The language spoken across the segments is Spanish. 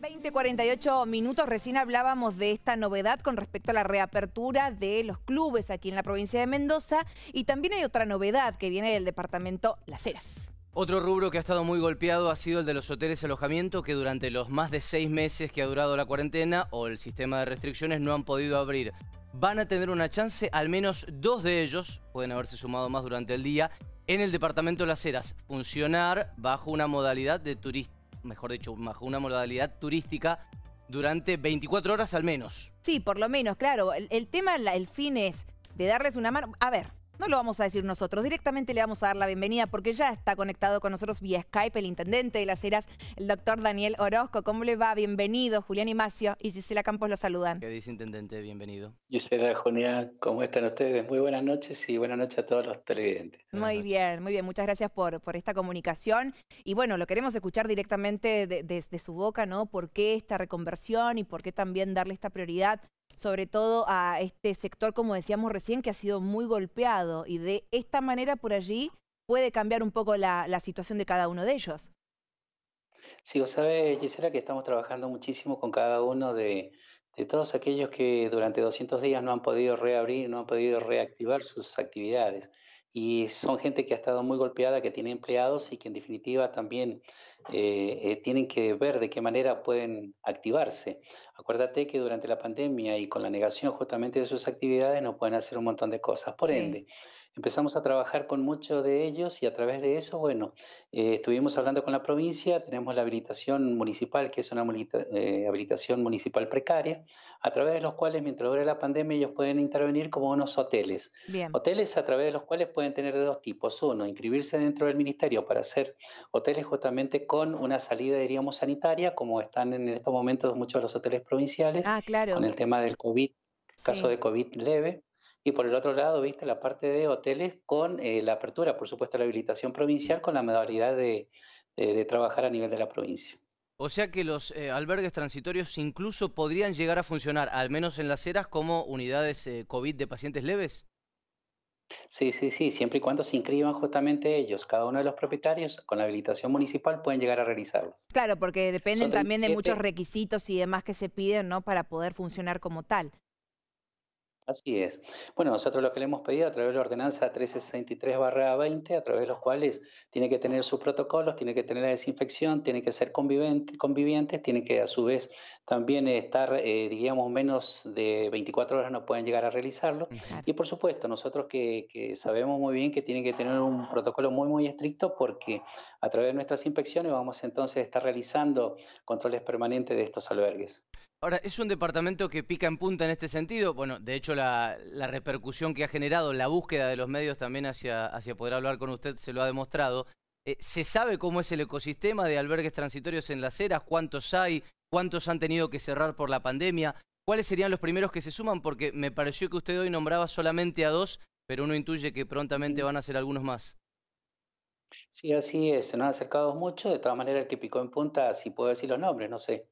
20, 48 minutos. Recién hablábamos de esta novedad con respecto a la reapertura de los clubes aquí en la provincia de Mendoza. Y también hay otra novedad que viene del departamento Las Heras. Otro rubro que ha estado muy golpeado ha sido el de los hoteles y alojamiento, que durante los más de seis meses que ha durado la cuarentena o el sistema de restricciones no han podido abrir. Van a tener una chance, al menos dos de ellos, pueden haberse sumado más durante el día, en el departamento Las Heras, funcionar bajo una modalidad de turista mejor dicho, bajo una modalidad turística durante 24 horas al menos. Sí, por lo menos, claro. El, tema, el fin es de darles una mano. A ver, no lo vamos a decir nosotros, directamente le vamos a dar la bienvenida porque ya está conectado con nosotros vía Skype el intendente de las Heras, el doctor Daniel Orozco. ¿Cómo le va? Bienvenido. Julián Imacio y Gisela Campos lo saludan. ¿Qué dice, intendente? Bienvenido. Gisela, Julián, ¿cómo están ustedes? Muy buenas noches y buenas noches a todos los televidentes. Muy bien, muy bien. Muchas gracias por, por esta comunicación. Y bueno, lo queremos escuchar directamente desde su boca, ¿no? ¿Por qué esta reconversión y por qué también darle esta prioridad sobre todo a este sector, como decíamos recién, que ha sido muy golpeado y de esta manera por allí puede cambiar un poco la, situación de cada uno de ellos. Sí, vos sabés, Gisela, que estamos trabajando muchísimo con cada uno de todos aquellos que durante 200 días no han podido reabrir, no han podido reactivar sus actividades y son gente que ha estado muy golpeada, que tiene empleados y que en definitiva también eh, eh, tienen que ver de qué manera pueden activarse. Acuérdate que durante la pandemia y con la negación justamente de sus actividades no pueden hacer un montón de cosas. Por ende, empezamos a trabajar con muchos de ellos y a través de eso, bueno, eh, estuvimos hablando con la provincia, tenemos la habilitación municipal, que es una eh, habilitación municipal precaria, a través de los cuales mientras dure la pandemia ellos pueden intervenir como unos hoteles. Hoteles a través de los cuales pueden tener dos tipos. Uno, inscribirse dentro del ministerio para hacer hoteles justamente con una salida, diríamos, sanitaria, como están en estos momentos muchos de los hoteles provinciales, ah, con el tema del COVID, caso de COVID leve. Y por el otro lado, viste la parte de hoteles con eh, la apertura, por supuesto, la habilitación provincial con la modalidad de, trabajar a nivel de la provincia. O sea que los eh, albergues transitorios incluso podrían llegar a funcionar, al menos en las eras, como unidades eh, COVID de pacientes leves. Sí, sí, sí, siempre y cuando se inscriban justamente ellos, cada uno de los propietarios con la habilitación municipal pueden llegar a realizarlos. Claro, porque dependen también de muchos requisitos y demás que se piden, ¿no? Para poder funcionar como tal. Así es. Bueno, nosotros lo que le hemos pedido a través de la ordenanza 1363 20 a través de los cuales tiene que tener sus protocolos, tiene que tener la desinfección, tiene que ser conviviente, convivientes, tiene que a su vez también estar, eh, digamos, menos de 24 horas no pueden llegar a realizarlo. Y por supuesto, nosotros que, que sabemos muy bien que tiene que tener un protocolo muy, muy estricto porque a través de nuestras inspecciones vamos entonces a estar realizando controles permanentes de estos albergues. Ahora, es un departamento que pica en punta en este sentido. Bueno, de hecho, la, repercusión que ha generado la búsqueda de los medios también hacia, hacia poder hablar con usted se lo ha demostrado. Eh, ¿Se sabe cómo es el ecosistema de albergues transitorios en las eras? ¿Cuántos hay? ¿Cuántos han tenido que cerrar por la pandemia? ¿Cuáles serían los primeros que se suman? Porque me pareció que usted hoy nombraba solamente a dos, pero uno intuye que prontamente van a ser algunos más. Sí, así es. Se nos han acercado mucho. De todas maneras, el que picó en punta, si puedo decir los nombres, no sé.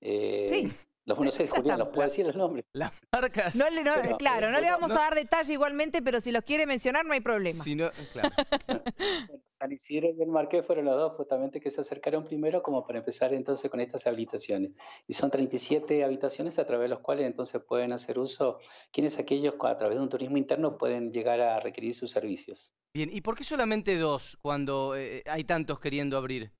Eh, los, no se los puedo decir los nombres. Las marcas. claro, no le eh, vamos a dar detalle igualmente, pero si los quiere mencionar no hay problema. Si eh, San y el Marqués fueron los dos justamente que se acercaron primero como para empezar entonces con estas habitaciones. Y son 37 habitaciones a través de las cuales entonces pueden hacer uso quienes aquellos a través de un turismo interno pueden llegar a requerir sus servicios. Bien, ¿y por qué solamente dos cuando hay tantos queriendo abrir?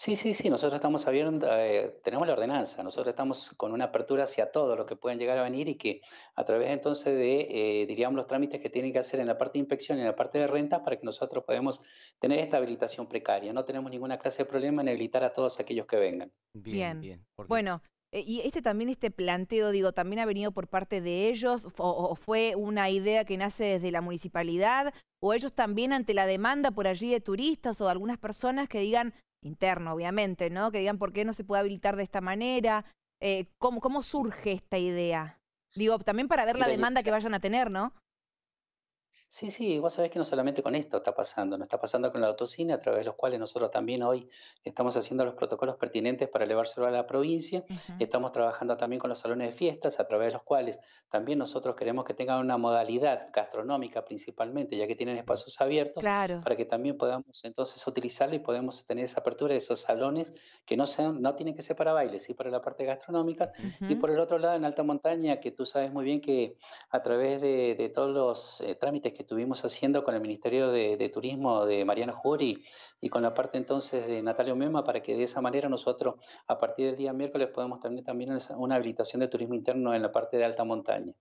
Sí, sí, sí, nosotros estamos abiertos, eh, tenemos la ordenanza, nosotros estamos con una apertura hacia todo lo que pueden llegar a venir y que a través entonces de, eh, diríamos, los trámites que tienen que hacer en la parte de inspección y en la parte de renta para que nosotros podamos tener esta habilitación precaria. No tenemos ninguna clase de problema en habilitar a todos aquellos que vengan. Bien, bien. bueno. Eh, y este también, este planteo, digo, también ha venido por parte de ellos, o, o, fue una idea que nace desde la municipalidad, o ellos también ante la demanda por allí de turistas o de algunas personas que digan, interno, obviamente, ¿no? Que digan por qué no se puede habilitar de esta manera, eh, ¿cómo, surge esta idea? Digo, también para ver la demanda que vayan a tener, ¿no? Sí, sí, vos sabés que no solamente con esto está pasando, no está pasando con la autocina, a través de los cuales nosotros también hoy estamos haciendo los protocolos pertinentes para elevárselo a la provincia, estamos trabajando también con los salones de fiestas, a través de los cuales también nosotros queremos que tengan una modalidad gastronómica principalmente, ya que tienen espacios abiertos, claro. para que también podamos entonces utilizarlo y podemos tener esa apertura de esos salones que no, sean, no tienen que ser para bailes, sino para la parte gastronómica, y por el otro lado en alta montaña, que tú sabes muy bien que a través de, todos los eh, trámites que que estuvimos haciendo con el Ministerio de, Turismo de Mariano Juri y, con la parte entonces de Natalio Mema para que de esa manera nosotros a partir del día miércoles podamos tener también una habilitación de turismo interno en la parte de alta montaña.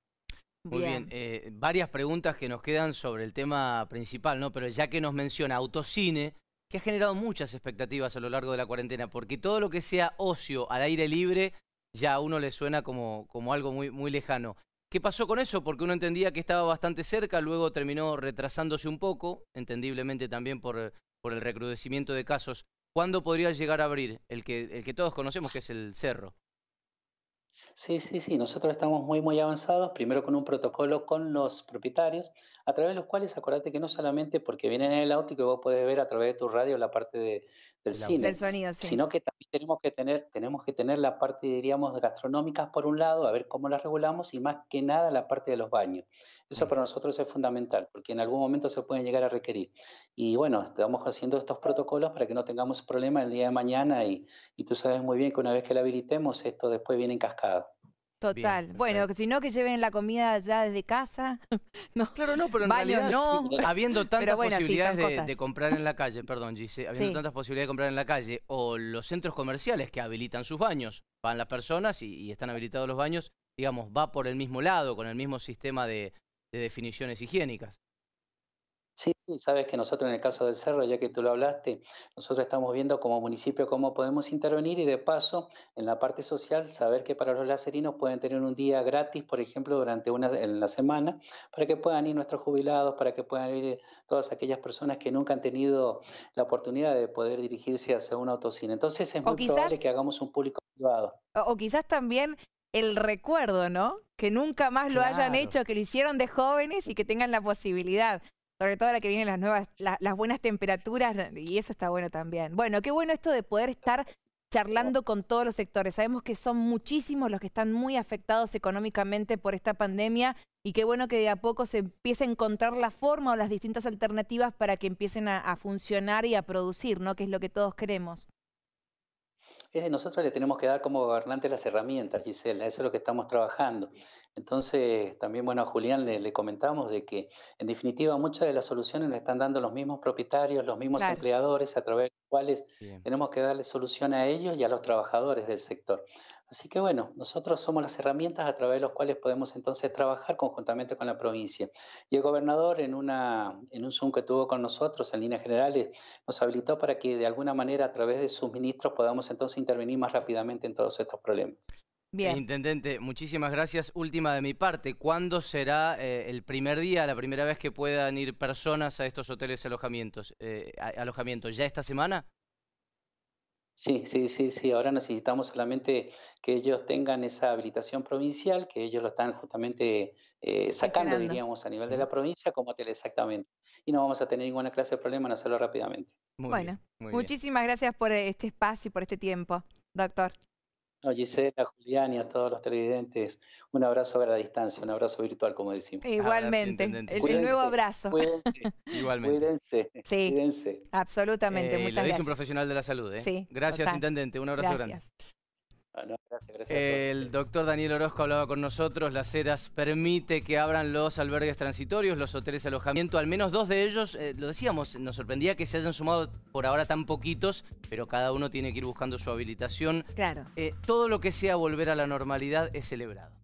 Muy bien, eh, varias preguntas que nos quedan sobre el tema principal, ¿no? Pero ya que nos menciona autocine, que ha generado muchas expectativas a lo largo de la cuarentena, porque todo lo que sea ocio al aire libre ya a uno le suena como, como algo muy, muy lejano. ¿Qué pasó con eso? Porque uno entendía que estaba bastante cerca, luego terminó retrasándose un poco, entendiblemente también por, el recrudecimiento de casos. ¿Cuándo podría llegar a abrir el que, el que todos conocemos, que es el cerro? Sí, sí, sí. Nosotros estamos muy, muy avanzados, primero con un protocolo con los propietarios, a través de los cuales acuérdate que no solamente porque vienen en el auto y que vos podés ver a través de tu radio la parte del cine, sonido, sino que también tenemos que tener, tenemos que tener la parte, diríamos, gastronómicas por un lado, a ver cómo las regulamos, y más que nada la parte de los baños. Eso para nosotros es fundamental, porque en algún momento se pueden llegar a requerir. Y bueno, estamos haciendo estos protocolos para que no tengamos problemas el día de mañana y, y tú sabes muy bien que una vez que la habilitemos, esto después viene en cascada. Total. Bueno, bueno, si no que lleven la comida ya desde casa. no. Claro, no, pero no. habiendo tantas posibilidades de, comprar en la calle, perdón, Gise, habiendo tantas posibilidades de comprar en la calle, o los centros comerciales que habilitan sus baños, van las personas y, están habilitados los baños, digamos, va por el mismo lado, con el mismo sistema de definiciones higiénicas. Sí, sí, sabes que nosotros en el caso del cerro, ya que tú lo hablaste, nosotros estamos viendo como municipio cómo podemos intervenir y de paso en la parte social saber que para los lacerinos pueden tener un día gratis, por ejemplo, durante una en la semana, para que puedan ir nuestros jubilados, para que puedan ir eh, todas aquellas personas que nunca han tenido la oportunidad de poder dirigirse hacia un autocine. Entonces es muy probable que hagamos un público privado. o quizás también el recuerdo, ¿no? Que nunca más lo hayan hecho, que lo hicieron de jóvenes y que tengan la posibilidad sobre todo la que vienen las nuevas, las buenas temperaturas, y eso está bueno también. Bueno, qué bueno esto de poder estar charlando con todos los sectores. Sabemos que son muchísimos los que están muy afectados económicamente por esta pandemia y qué bueno que de a poco se empiece a encontrar la forma o las distintas alternativas para que empiecen a, a funcionar y a producir, ¿no? Que es lo que todos queremos nosotros le tenemos que dar como gobernante las herramientas, Gisela, eso es lo que estamos trabajando. Entonces, también, bueno, a Julián le, comentamos de que, en definitiva, muchas de las soluciones nos están dando los mismos propietarios, los mismos empleadores a través cuales tenemos que darle solución a ellos y a los trabajadores del sector. Así que bueno, nosotros somos las herramientas a través de las cuales podemos entonces trabajar conjuntamente con la provincia. Y el gobernador en, una, en un Zoom que tuvo con nosotros en líneas generales nos habilitó para que de alguna manera a través de sus ministros podamos entonces intervenir más rápidamente en todos estos problemas. Bien. Intendente, muchísimas gracias. Última de mi parte, ¿cuándo será eh, el primer día, la primera vez que puedan ir personas a estos hoteles alojamientos? Eh, alojamientos? ¿Ya esta semana? Sí, sí, sí, sí. Ahora necesitamos solamente que ellos tengan esa habilitación provincial, que ellos lo están justamente eh, sacando, diríamos, a nivel de la provincia como hotel exactamente. Y no vamos a tener ninguna clase de problema en hacerlo rápidamente. Muy bueno, muchísimas gracias por este espacio y por este tiempo, doctor. A Gisela, a Julián y a todos los televidentes, un abrazo a la distancia, un abrazo virtual, como decimos. Igualmente, el, nuevo abrazo. Cuídense, Igualmente. Cuídense, sí, Absolutamente, eh, muchas gracias. dice un profesional de la salud, ¿eh? Gracias, intendente, un abrazo gracias. grande. Ah, el doctor Daniel Orozco hablaba con nosotros. Las Heras permite que abran los albergues transitorios, los hoteles de alojamiento. Al menos dos de ellos, eh, lo decíamos, nos sorprendía que se hayan sumado por ahora tan poquitos, pero cada uno tiene que ir buscando su habilitación. Claro. Eh, todo lo que sea volver a la normalidad es celebrado.